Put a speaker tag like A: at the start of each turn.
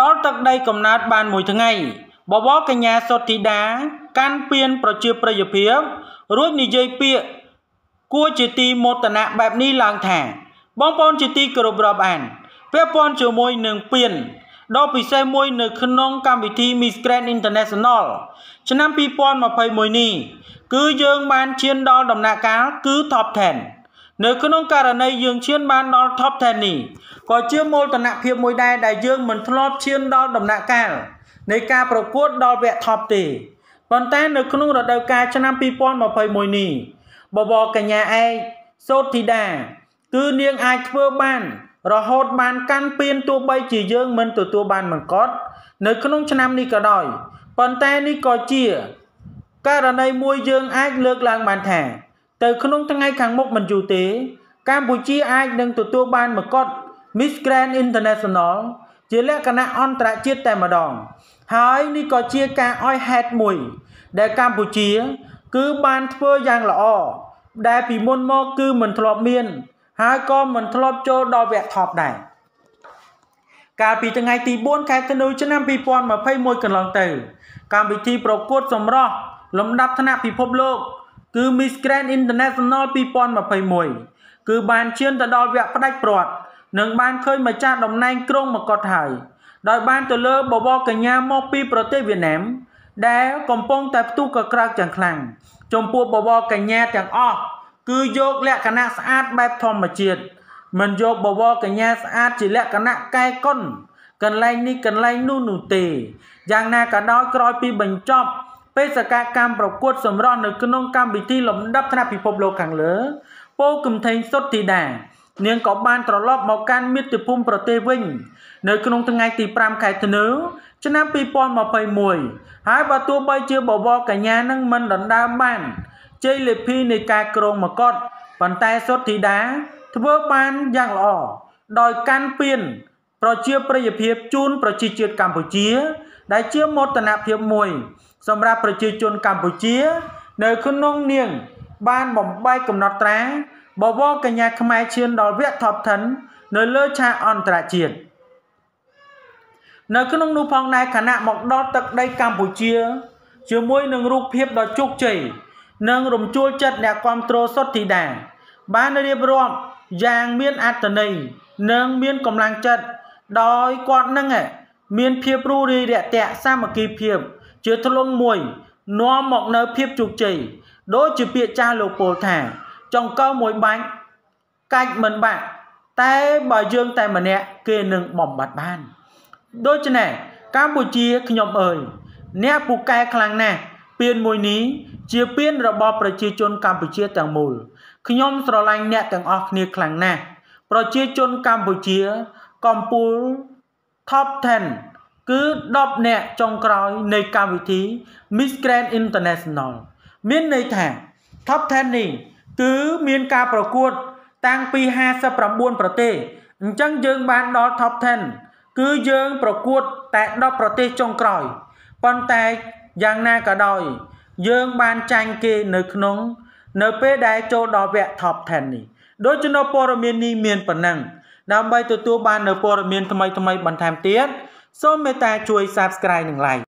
A: ដល់ទឹកដីកំណើតបានមួយថ្ងៃបវរកញ្ញាសុទ្ធីដាកាន់ពៀនប្រជាប្រិយភាពរួចនិយាយពាក្យគួរជាទីមោទនៈបែបនេះឡើងថា បងប្អូនជាទីគោរពរាប់អានពាក់ព័ន្ធជាមួយនឹងពៀនដ៏ពិសេសមួយ នៅក្នុងកម្មវិធី Miss Grand International ឆ្នាំ2021នេះ គឺយើងបានឈានដល់ដំណាក់កាល គឺ Top 10នៅក្នុងករណីយើងឈានបានដល់ top 10នេះក៏ជាមោទនភាពមួយដែរដែលយើងមិនធ្លាប់ឈានដល់ដំណាក់កាលនៃការប្រកួតដល់វគ្គ top ទេប៉ុន្តែនៅក្នុងរដូវកាលឆ្នាំ2021នេះ បបរកញ្ញាឯកសូធីតាគឺនាងអាចធ្វើបាន រហូតបាន កាន់ពៀនទោះបីជាយើងមិនទទួលបានមកកត់ នៅក្នុងឆ្នាំនេះក៏ដោយប៉ុន្តែនេះក៏ជាករណីមួយយើងអាចលើកឡើងបានថាទៅក្នុងថ្ងៃខាងមុខមិនយូរទេកម្ពុជាអាចនឹងទទួលបានមកុដ Miss Grand International ជាលក្ខណៈអន្តរជាតិតែម្ដងហើយនេះក៏ជាការអយហេតុមួយដែលកម្ពុជាគឺបានធ្វើយ៉ាងល្អដែលពីមុនមកគឺមិនធ្លាប់មានហើយក៏មិនធ្លាប់ចូលដល់វគ្គថប់ដែរកាលពីថ្ងៃទី4ខែធ្នូឆ្នាំ2021កន្លងទៅកម្មវិធីប្រកួតសម្រស់លំដាប់ថ្នាក់ពិភពលោកគឺ Miss Grand International 2021គឺបានឈានទៅដល់វគ្គផ្ដាច់ព្រាត់ និងបានឃើញម្ចាស់តំណែងក្រុងមកុដហើយដោយបានទៅលើបវរកញ្ញាមកពីប្រទេសវៀតណាមដែលកំពុងតែផ្ទុះកក្រើកយ៉ាងខ្លាំងចំពោះបវរកញ្ញាទាំងអស់គឺយកលក្ខណៈស្អាតបែបធម្មជាតិមិនយកបវរកញ្ញាស្អាតជាលក្ខណៈកែកុនកន្លែងនេះកន្លែងនោះនោះទេយ៉ាងណាក៏ដោយក្រោយពីបញ្ចប់បេសកកម្មប្រកួតសម្រស់នៅក្នុងកម្មវិធីលំដាប់ថ្នាក់ពិភពលោកខាងលើពោគំថេងសុទ្ធធីតានាងក៏បានត្រឡប់មកកាន់មាតុភូមិប្រទេសវិញ នៅក្នុងថ្ងៃទី5ខែធ្នូឆ្នាំ2021ហើយបើទោះបីជាបវរកញ្ញានឹងមិនដណ្ដើមបានជ័យលាភីនៃការក្រងមកតប៉ុន្តែសុទ្ធធីតាធ្វើបានយ៉ាងល្អដោយកាន់ពៀនប្រជាប្រិយភាពជូនប្រជាជាតិកម្ពុជា ដែលជាមោទនភាពមួយសម្រាប់ប្រជាជន កម្ពុជានៅក្នុងនាង បានបំបែកកំណត់ត្រា បវរកញ្ញាខ្មែរឈានដល់វគ្គ Top 10នៅលើឆាកអន្តរជាតិនៅក្នុងនោះផងដែរគណៈមកដល់ទឹកដីកម្ពុជាជាមួយនឹងរូបភាពដ៏ជោគជ័យនិង រំជួលចិត្តអ្នកគ្រប់គ្រងសុទ្ធធីតាបានរៀបរាប់យ៉ាងមានអត្តន័យនិងមានកម្លាំងចិត្តដោយគាត់នឹងមានភាពរੂរីរាក់ទាក់សាមគ្គីភាពជាធ្លុងមួយនាំមកនៅភាពជោគជ័យដូចជាពាក្យចាស់លោកពលថាចង្កឹះមួយបាច់កាច់មិនបាក់តែបើយើងតែម្នាក់គេនឹងបំបត្តិបានដូច្នេះកម្ពុជាខ្ញុំអើយអ្នកពូកែខ្លាំងណាស់ពៀនមួយនេះជាពៀនរបស់ប្រជាជន កម្ពុជាទាំងមូលខ្ញុំស្រឡាញ់អ្នកទាំងអស់គ្នាខ្លាំងណាស់ប្រជាជនកម្ពុជាកំពូល Top 10គឺ10នាក់ចុងក្រោយនៃកម្មវិធី Miss Grand International មានន័យថា Top 10នេះគឺមានការប្រកួតតាំងពី59ប្រទេស អញ្ចឹងយើងបានដល់ Top 10គឺយើង ប្រកួតតែ10ប្រទេសចុងក្រោយប៉ុន្តែយ៉ាងណាក៏ដោយ យើងបានចាញ់គេនៅក្នុង នៅពេលដែលចូលដល់វគ្គ Top 10នេះដូចជំនួបព័ត៌មាននេះមានប៉ុណ្ណឹងដើម្បីទទួលបាននៅព័ត៌មានថ្មីៗបន្ថែមទៀតសូមមេត្តាជួយ Subscribe និង Like